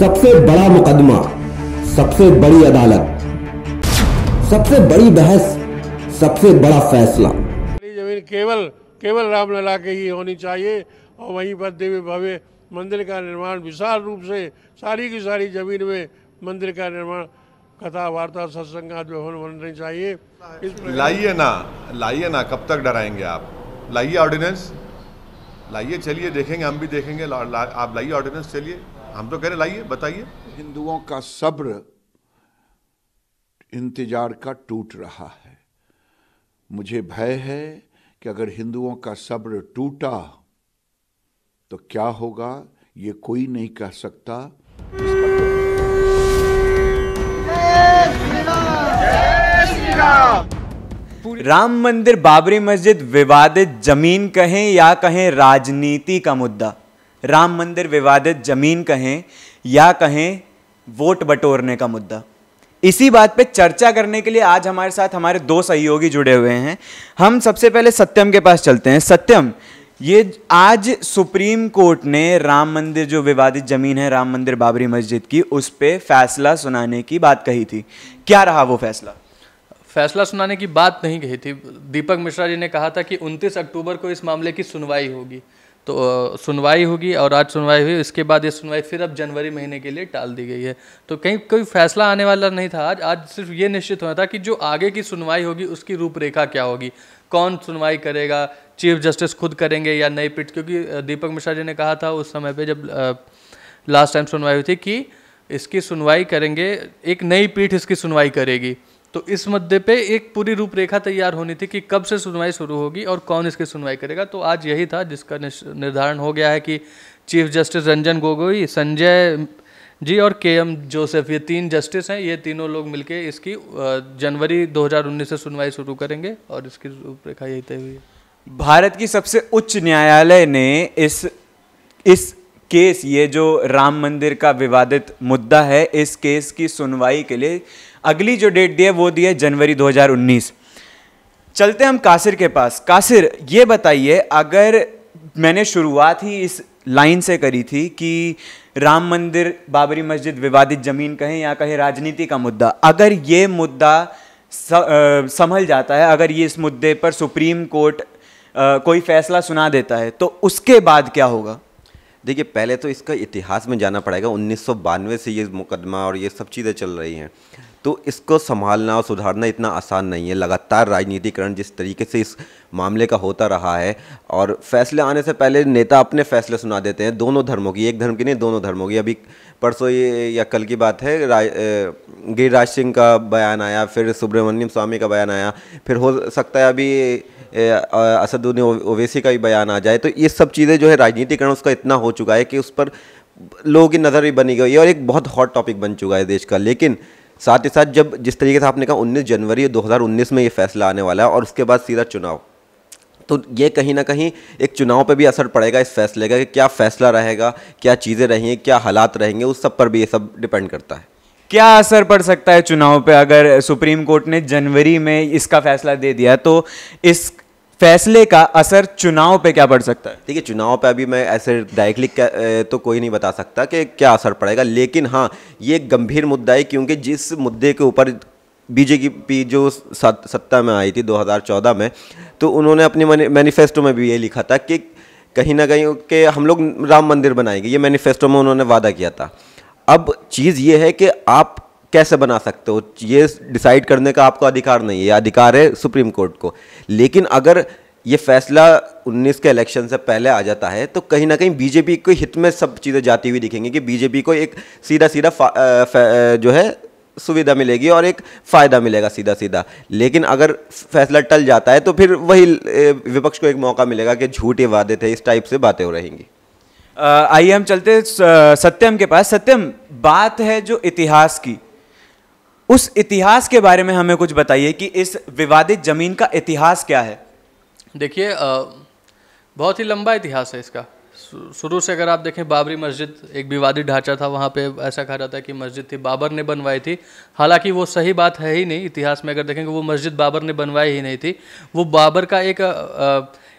सबसे बड़ा मुकदमा सबसे बड़ी अदालत सबसे बड़ी बहस सबसे बड़ा फैसला जमीन केवल केवल रामलला के ही होनी चाहिए और वहीं पर देवी भव्य मंदिर का निर्माण विशाल रूप से सारी की सारी जमीन में मंदिर का निर्माण कथा वार्ता सत्संग आदि भवन बनने चाहिए लाइए ना लाइए ना कब तक डराएंगे आप लाइए ऑर्डिनेंस लाइए चलिए देखेंगे हम भी देखेंगे ला, ला, आप लाइए ऑर्डिनेंस चलिए हम तो कह रहे लाइए बताइए हिंदुओं का सब्र इंतजार का टूट रहा है मुझे भय है कि अगर हिंदुओं का सब्र टूटा तो क्या होगा ये कोई नहीं कह सकता तो राम मंदिर बाबरी मस्जिद विवादित जमीन कहें या कहें राजनीति का मुद्दा राम मंदिर विवादित जमीन कहें या कहें वोट बटोरने का मुद्दा इसी बात पे चर्चा करने के लिए आज हमारे साथ हमारे दो सहयोगी जुड़े हुए हैं हम सबसे पहले सत्यम के पास चलते हैं सत्यम ये आज सुप्रीम कोर्ट ने राम मंदिर जो विवादित जमीन है राम मंदिर बाबरी मस्जिद की उस पर फैसला सुनाने की बात कही थी क्या रहा वो फैसला फैसला सुनाने की बात नहीं कही थी दीपक मिश्रा जी ने कहा था कि 29 अक्टूबर को इस मामले की सुनवाई होगी तो सुनवाई होगी और आज सुनवाई हुई इसके बाद ये सुनवाई फिर अब जनवरी महीने के लिए टाल दी गई है तो कहीं कोई फैसला आने वाला नहीं था आज आज सिर्फ ये निश्चित होना था कि जो आगे की सुनवाई होगी उसकी रूपरेखा क्या होगी कौन सुनवाई करेगा चीफ जस्टिस खुद करेंगे या नई पीठ क्योंकि दीपक मिश्रा जी ने कहा था उस समय पर जब लास्ट टाइम सुनवाई हुई थी कि इसकी सुनवाई करेंगे एक नई पीठ इसकी सुनवाई करेगी तो इस मुद्दे पे एक पूरी रूपरेखा तैयार होनी थी कि कब से सुनवाई शुरू होगी और कौन इसकी सुनवाई करेगा तो आज यही था जिसका निर्धारण हो गया है कि चीफ जस्टिस रंजन गोगोई संजय जी और के एम जोसेफ ये तीन जस्टिस हैं ये तीनों लोग मिलके इसकी जनवरी 2019 से सुनवाई शुरू करेंगे और इसकी रूपरेखा यही तय हुई भारत की सबसे उच्च न्यायालय ने इस इस केस ये जो राम मंदिर का विवादित मुद्दा है इस केस की सुनवाई के लिए अगली जो डेट दी है वो दी है जनवरी 2019 चलते हम कासिर के पास कासिर ये बताइए अगर मैंने शुरुआत ही इस लाइन से करी थी कि राम मंदिर बाबरी मस्जिद विवादित ज़मीन कहें या कहें राजनीति का मुद्दा अगर ये मुद्दा स, आ, संभल जाता है अगर ये इस मुद्दे पर सुप्रीम कोर्ट आ, कोई फैसला सुना देता है तो उसके बाद क्या होगा देखिए पहले तो इसका इतिहास में जाना पड़ेगा उन्नीस से ये मुकदमा और ये सब चीज़ें चल रही हैं तो इसको संभालना और सुधारना इतना आसान नहीं है लगातार राजनीतिकरण जिस तरीके से इस मामले का होता रहा है और फैसले आने से पहले नेता अपने फैसले सुना देते हैं दोनों धर्मों की एक धर्म की नहीं दोनों धर्मों की अभी परसों ये या कल की बात है गिरिराज सिंह का बयान आया फिर सुब्रमण्यम स्वामी का बयान आया फिर हो सकता है अभी असदुद्दीन ओवैसी का भी बयान आ जाए तो ये सब चीज़ें जो है राजनीतिकरण उसका इतना हो चुका है कि उस पर लोगों की नज़र भी बनी गई है और एक बहुत हॉट टॉपिक बन चुका है देश का लेकिन साथ ही साथ जब जिस तरीके से आपने कहा 19 जनवरी 2019 में ये फैसला आने वाला है और उसके बाद सीधा चुनाव तो ये कहीं ना कहीं एक चुनाव पे भी असर पड़ेगा इस फैसले का कि क्या फैसला रहेगा क्या चीज़ें रहेंगी क्या हालात रहेंगे उस सब पर भी ये सब डिपेंड करता है क्या असर पड़ सकता है चुनाव पे अगर सुप्रीम कोर्ट ने जनवरी में इसका फैसला दे दिया तो इस फैसले का असर चुनाव पे क्या पड़ सकता है ठीक है चुनाव पे अभी मैं ऐसे डायरेक्टली तो कोई नहीं बता सकता कि क्या असर पड़ेगा लेकिन हाँ ये गंभीर मुद्दा है क्योंकि जिस मुद्दे के ऊपर बीजेपी जो सत्ता में आई थी 2014 में तो उन्होंने अपने मैनिफेस्टो में भी ये लिखा था कि कहीं ना कहीं के हम लोग राम मंदिर बनाएंगे ये मैनिफेस्टो में उन्होंने वादा किया था अब चीज़ ये है कि आप कैसे बना सकते हो ये डिसाइड करने का आपको अधिकार नहीं है अधिकार है सुप्रीम कोर्ट को लेकिन अगर ये फैसला 19 के इलेक्शन से पहले आ जाता है तो कहीं ना कहीं बीजेपी के हित में सब चीज़ें जाती हुई दिखेंगी कि बीजेपी को एक सीधा सीधा जो है सुविधा मिलेगी और एक फ़ायदा मिलेगा सीधा सीधा लेकिन अगर फैसला टल जाता है तो फिर वही विपक्ष को एक मौका मिलेगा कि झूठे वादे थे इस टाइप से बातें हो रहेंगी आइए हम चलते सत्यम के पास सत्यम बात है जो इतिहास की उस इतिहास के बारे में हमें कुछ बताइए कि इस विवादित जमीन का इतिहास क्या है देखिए बहुत ही लंबा इतिहास है इसका शुरू से अगर आप देखें बाबरी मस्जिद एक विवादित ढांचा था वहाँ पे ऐसा कहा जाता है कि मस्जिद थी बाबर ने बनवाई थी हालांकि वो सही बात है ही नहीं इतिहास में अगर देखेंगे वो मस्जिद बाबर ने बनवाई ही नहीं थी वो बाबर का एक आ, आ,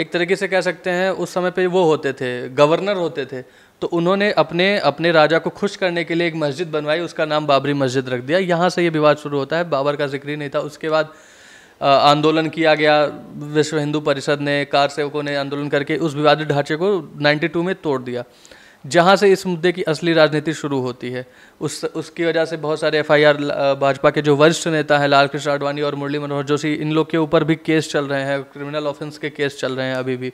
एक तरीके से कह सकते हैं उस समय पे वो होते थे गवर्नर होते थे तो उन्होंने अपने अपने राजा को खुश करने के लिए एक मस्जिद बनवाई उसका नाम बाबरी मस्जिद रख दिया यहाँ से ये विवाद शुरू होता है बाबर का जिक्र ही नहीं था उसके बाद आंदोलन किया गया विश्व हिंदू परिषद ने कार सेवकों ने आंदोलन करके उस विवादित ढांचे को 92 में तोड़ दिया जहाँ से इस मुद्दे की असली राजनीति शुरू होती है उस उसकी वजह से बहुत सारे एफ भाजपा के जो वरिष्ठ नेता हैं लालकृष्ण आडवाणी और मुरली मनोहर जोशी इन लोग के ऊपर भी केस चल रहे हैं क्रिमिनल ऑफेंस के केस चल रहे हैं अभी भी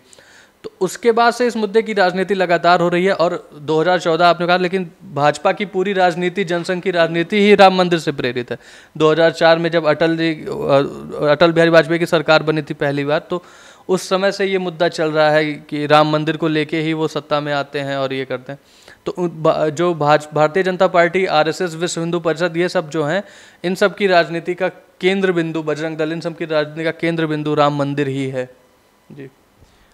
तो उसके बाद से इस मुद्दे की राजनीति लगातार हो रही है और 2014 आपने कहा लेकिन भाजपा की पूरी राजनीति जनसंघ की राजनीति ही राम मंदिर से प्रेरित है 2004 में जब अटल जी अटल बिहारी वाजपेयी की सरकार बनी थी पहली बार तो उस समय से ये मुद्दा चल रहा है कि राम मंदिर को लेके ही वो सत्ता में आते हैं और ये करते हैं तो जो भाज भारतीय जनता पार्टी आरएसएस विश्व हिंदू परिषद ये सब जो हैं इन सब की राजनीति का केंद्र बिंदु बजरंग दल इन सब की राजनीति का केंद्र बिंदु राम मंदिर ही है जी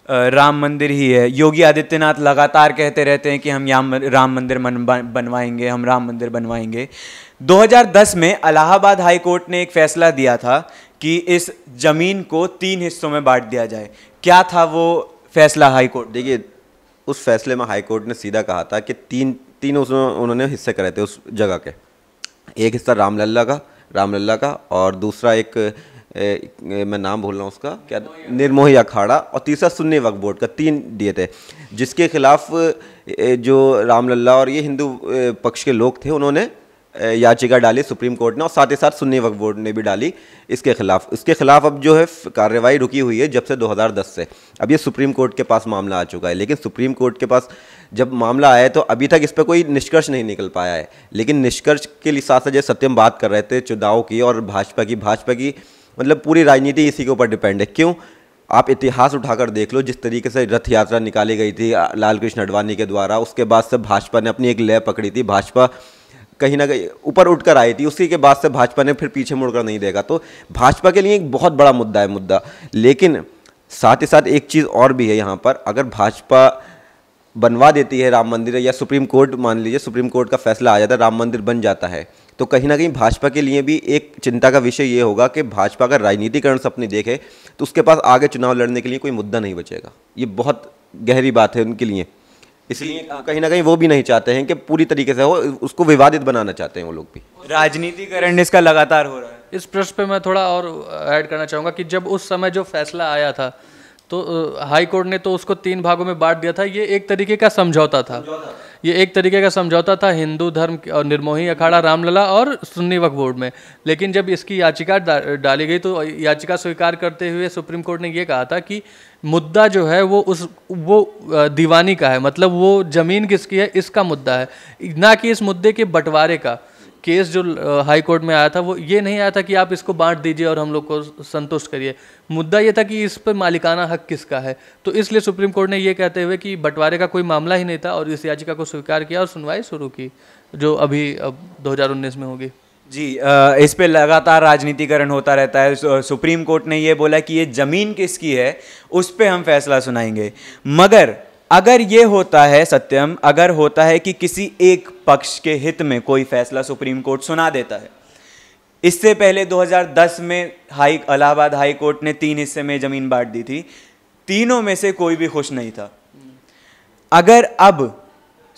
राम मंदिर ही है योगी आदित्यनाथ लगातार कहते रहते हैं कि हम यहाँ राम मंदिर बनवाएंगे हम राम मंदिर बनवाएंगे 2010 में इलाहाबाद हाई कोर्ट ने एक फैसला दिया था कि इस ज़मीन को तीन हिस्सों में बांट दिया जाए क्या था वो फैसला हाई कोर्ट देखिए उस फैसले में हाई कोर्ट ने सीधा कहा था कि तीन तीन उसमें उन्होंने हिस्से करे थे उस जगह के एक हिस्सा रामलल्ला का रामलल्ला का और दूसरा एक ए, मैं नाम भूल रहा हूँ उसका क्या निर्मोही अखाड़ा और तीसरा सुन्नी वक्फ बोर्ड का तीन दिए थे जिसके खिलाफ जो रामलल्ला और ये हिंदू पक्ष के लोग थे उन्होंने याचिका डाली सुप्रीम कोर्ट ने और साथ ही साथ सुन्नी वक्फ बोर्ड ने भी डाली इसके खिलाफ इसके खिलाफ अब जो है कार्रवाई रुकी हुई है जब से 2010 से अब ये सुप्रीम कोर्ट के पास मामला आ चुका है लेकिन सुप्रीम कोर्ट के पास जब मामला आया तो अभी तक इस पर कोई निष्कर्ष नहीं निकल पाया है लेकिन निष्कर्ष के लिए साथ साथ सत्यम बात कर रहे थे चुनाव की और भाजपा की भाजपा की मतलब पूरी राजनीति इसी के ऊपर डिपेंड है क्यों आप इतिहास उठाकर देख लो जिस तरीके से रथ यात्रा निकाली गई थी लाल कृष्ण अडवाणी के द्वारा उसके बाद से भाजपा ने अपनी एक लय पकड़ी थी भाजपा कहीं ना कहीं ऊपर उठकर आई थी उसी के बाद से भाजपा ने फिर पीछे मुड़कर नहीं देखा तो भाजपा के लिए एक बहुत बड़ा मुद्दा है मुद्दा लेकिन साथ ही साथ एक चीज़ और भी है यहाँ पर अगर भाजपा बनवा देती है राम मंदिर या सुप्रीम कोर्ट मान लीजिए सुप्रीम कोर्ट का फैसला आ जाता है राम मंदिर बन जाता है तो कहीं ना कहीं भाजपा के लिए भी एक चिंता का विषय ये होगा कि भाजपा का राजनीतिकरण सपने देखे तो उसके पास आगे चुनाव लड़ने के लिए कोई मुद्दा नहीं बचेगा ये बहुत गहरी बात है उनके लिए इसलिए हाँ। कहीं ना कहीं वो भी नहीं चाहते हैं कि पूरी तरीके से हो उसको विवादित बनाना चाहते हैं वो लोग भी राजनीतिकरण इसका लगातार हो रहा है इस प्रश्न पे मैं थोड़ा और ऐड करना चाहूँगा कि जब उस समय जो फैसला आया था तो हाई कोर्ट ने तो उसको तीन भागों में बांट दिया था ये एक तरीके का समझौता था, समझौता था। ये एक तरीके का समझौता था हिंदू धर्म और निर्मोही अखाड़ा रामलला और सुन्नी वक्फ बोर्ड में लेकिन जब इसकी याचिका डा, डाली गई तो याचिका स्वीकार करते हुए सुप्रीम कोर्ट ने यह कहा था कि मुद्दा जो है वो उस वो दीवानी का है मतलब वो ज़मीन किसकी है इसका मुद्दा है ना कि इस मुद्दे के बंटवारे का केस जो हाई कोर्ट में आया था वो ये नहीं आया था कि आप इसको बांट दीजिए और हम लोग को संतुष्ट करिए मुद्दा ये था कि इस पर मालिकाना हक किसका है तो इसलिए सुप्रीम कोर्ट ने ये कहते हुए कि बंटवारे का कोई मामला ही नहीं था और इस याचिका को स्वीकार किया और सुनवाई शुरू की जो अभी अब दो में होगी जी इस पे लगातार राजनीतिकरण होता रहता है सुप्रीम कोर्ट ने ये बोला कि ये ज़मीन किसकी है उस पर हम फैसला सुनाएंगे मगर अगर ये होता है सत्यम अगर होता है कि किसी एक पक्ष के हित में कोई फैसला सुप्रीम कोर्ट सुना देता है इससे पहले 2010 में हाई इलाहाबाद हाई कोर्ट ने तीन हिस्से में ज़मीन बांट दी थी तीनों में से कोई भी खुश नहीं था अगर अब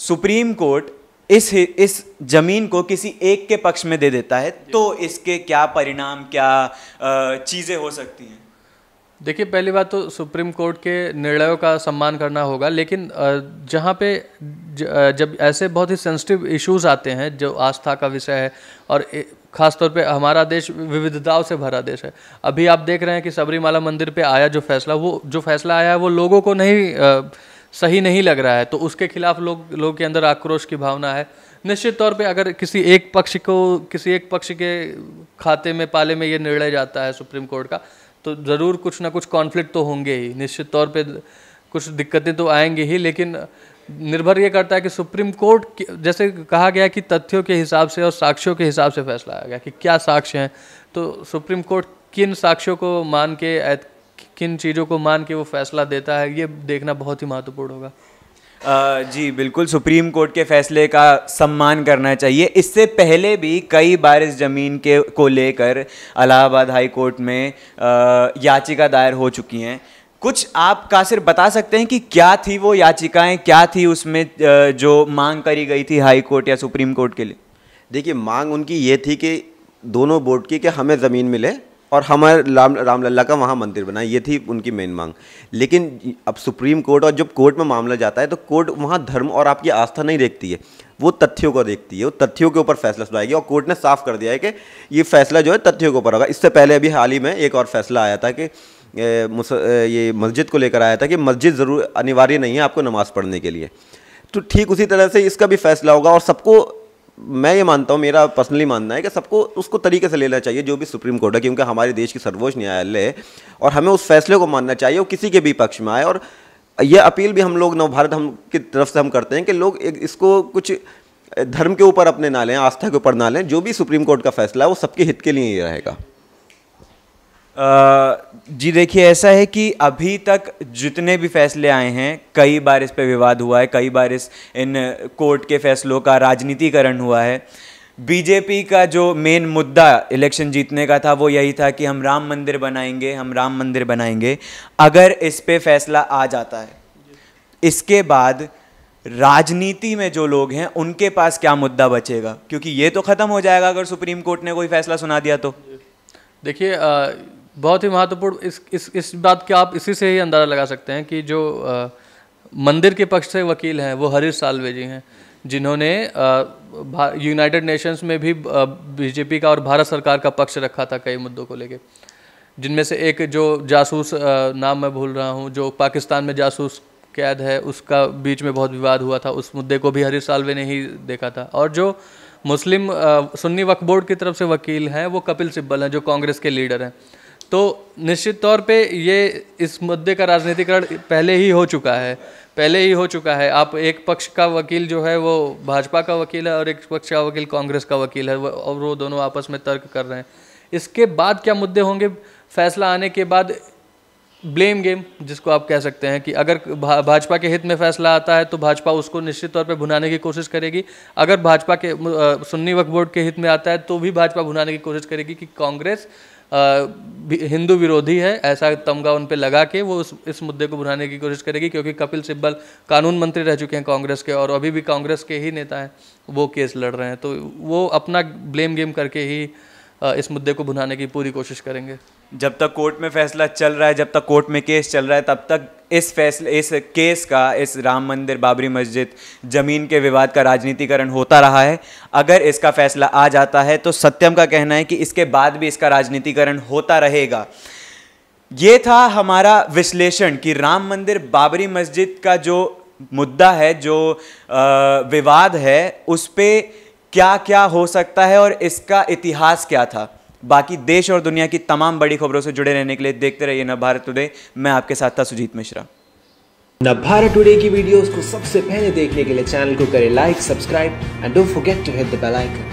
सुप्रीम कोर्ट इस इस जमीन को किसी एक के पक्ष में दे देता है तो इसके क्या परिणाम क्या चीज़ें हो सकती हैं देखिए पहली बात तो सुप्रीम कोर्ट के निर्णयों का सम्मान करना होगा लेकिन जहाँ पे जब ऐसे बहुत ही सेंसिटिव इश्यूज आते हैं जो आस्था का विषय है और खासतौर पे हमारा देश विविधताओं से भरा देश है अभी आप देख रहे हैं कि सबरीमाला मंदिर पे आया जो फैसला वो जो फैसला आया है वो लोगों को नहीं सही नहीं लग रहा है तो उसके खिलाफ लोग लोगों के अंदर आक्रोश की भावना है निश्चित तौर पे अगर किसी एक पक्ष को किसी एक पक्ष के खाते में पाले में ये निर्णय जाता है सुप्रीम कोर्ट का तो ज़रूर कुछ ना कुछ कॉन्फ्लिक्ट तो होंगे ही निश्चित तौर पे कुछ दिक्कतें तो आएंगी ही लेकिन निर्भर ये करता है कि सुप्रीम कोर्ट जैसे कहा गया कि तथ्यों के हिसाब से और साक्ष्यों के हिसाब से फैसला आया गया कि क्या साक्ष्य हैं तो सुप्रीम कोर्ट किन साक्ष्यों को मान के किन चीज़ों को मान के वो फैसला देता है ये देखना बहुत ही महत्वपूर्ण होगा जी बिल्कुल सुप्रीम कोर्ट के फैसले का सम्मान करना चाहिए इससे पहले भी कई बार इस ज़मीन के को लेकर अलाहाबाद हाई कोर्ट में याचिका दायर हो चुकी हैं कुछ आप कासिर बता सकते हैं कि क्या थी वो याचिकाएं क्या थी उसमें जो मांग करी गई थी हाई कोर्ट या सुप्रीम कोर्ट के लिए देखिए मांग उनकी ये थी कि दोनों बोर्ड की कि हमें ज़मीन मिले और हमारे राम रामलला का वहाँ मंदिर बना ये थी उनकी मेन मांग लेकिन अब सुप्रीम कोर्ट और जब कोर्ट में मामला जाता है तो कोर्ट वहाँ धर्म और आपकी आस्था नहीं देखती है वो तथ्यों को देखती है वो तथ्यों के ऊपर फैसला सुनाएगी और कोर्ट ने साफ कर दिया है कि ये फैसला जो है तथ्यों के ऊपर होगा इससे पहले अभी हाल ही में एक और फैसला आया था कि ये मस्जिद को लेकर आया था कि मस्जिद ज़रूर अनिवार्य नहीं है आपको नमाज़ पढ़ने के लिए तो ठीक उसी तरह से इसका भी फैसला होगा और सबको मैं ये मानता हूँ मेरा पर्सनली मानना है कि सबको उसको तरीके से लेना चाहिए जो भी सुप्रीम कोर्ट है क्योंकि हमारे देश की सर्वोच्च न्यायालय है और हमें उस फैसले को मानना चाहिए वो किसी के भी पक्ष में आए और यह अपील भी हम लोग नवभारत हम की तरफ से हम करते हैं कि लोग इसको कुछ धर्म के ऊपर अपने ना लें आस्था के ऊपर ना लें जो भी सुप्रीम कोर्ट का फैसला है वो सबके हित के लिए ही रहेगा जी देखिए ऐसा है कि अभी तक जितने भी फैसले आए हैं कई बार इस पर विवाद हुआ है कई बार इस इन कोर्ट के फैसलों का राजनीतिकरण हुआ है बीजेपी का जो मेन मुद्दा इलेक्शन जीतने का था वो यही था कि हम राम मंदिर बनाएंगे हम राम मंदिर बनाएंगे अगर इस पर फैसला आ जाता है इसके बाद राजनीति में जो लोग हैं उनके पास क्या मुद्दा बचेगा क्योंकि ये तो ख़त्म हो जाएगा अगर सुप्रीम कोर्ट ने कोई फैसला सुना दिया तो देखिए बहुत ही महत्वपूर्ण इस इस इस बात के आप इसी से ही अंदाज़ा लगा सकते हैं कि जो आ, मंदिर के पक्ष से वकील हैं वो हरीश सालवे जी हैं जिन्होंने यूनाइटेड नेशंस में भी बीजेपी का और भारत सरकार का पक्ष रखा था कई मुद्दों को लेकर जिनमें से एक जो जासूस आ, नाम मैं भूल रहा हूँ जो पाकिस्तान में जासूस कैद है उसका बीच में बहुत विवाद हुआ था उस मुद्दे को भी हरीश सालवे ने ही देखा था और जो मुस्लिम आ, सुन्नी वक्फ बोर्ड की तरफ से वकील हैं वो कपिल सिब्बल हैं जो कांग्रेस के लीडर हैं तो निश्चित तौर पे ये इस मुद्दे का राजनीतिकरण पहले ही हो चुका है पहले ही हो चुका है आप एक पक्ष का वकील जो है वो भाजपा का वकील है और एक पक्ष का वकील कांग्रेस का वकील है और वो दोनों आपस में तर्क कर रहे हैं इसके बाद क्या मुद्दे होंगे फैसला आने के बाद ब्लेम गेम जिसको आप कह सकते हैं कि अगर भाजपा के हित में फैसला आता है तो भाजपा उसको निश्चित तौर पर भुनाने की कोशिश करेगी अगर भाजपा के सुन्नी वक्फ बोर्ड के हित में आता है तो भी भाजपा भुनाने की कोशिश करेगी कि कांग्रेस हिंदू विरोधी है ऐसा तमगा उन पर लगा के वो उस इस मुद्दे को भुनाने की कोशिश करेगी क्योंकि कपिल सिब्बल कानून मंत्री रह चुके हैं कांग्रेस के और अभी भी कांग्रेस के ही नेता हैं वो केस लड़ रहे हैं तो वो अपना ब्लेम गेम करके ही इस मुद्दे को भुनाने की पूरी कोशिश करेंगे जब तक कोर्ट में फैसला चल रहा है जब तक कोर्ट में केस चल रहा है तब तक इस फैसले इस केस का इस राम मंदिर बाबरी मस्जिद ज़मीन के विवाद का राजनीतिकरण होता रहा है अगर इसका फैसला आ जाता है तो सत्यम का कहना है कि इसके बाद भी इसका राजनीतिकरण होता रहेगा ये था हमारा विश्लेषण कि राम मंदिर बाबरी मस्जिद का जो मुद्दा है जो विवाद है उस पर क्या क्या हो सकता है और इसका इतिहास क्या था बाकी देश और दुनिया की तमाम बड़ी खबरों से जुड़े रहने के लिए देखते रहिए नव भारत टुडे मैं आपके साथ था सुजीत मिश्रा नव भारत टुडे की वीडियोस को सबसे पहले देखने के लिए चैनल को करें like subscribe and don't forget to hit the bell icon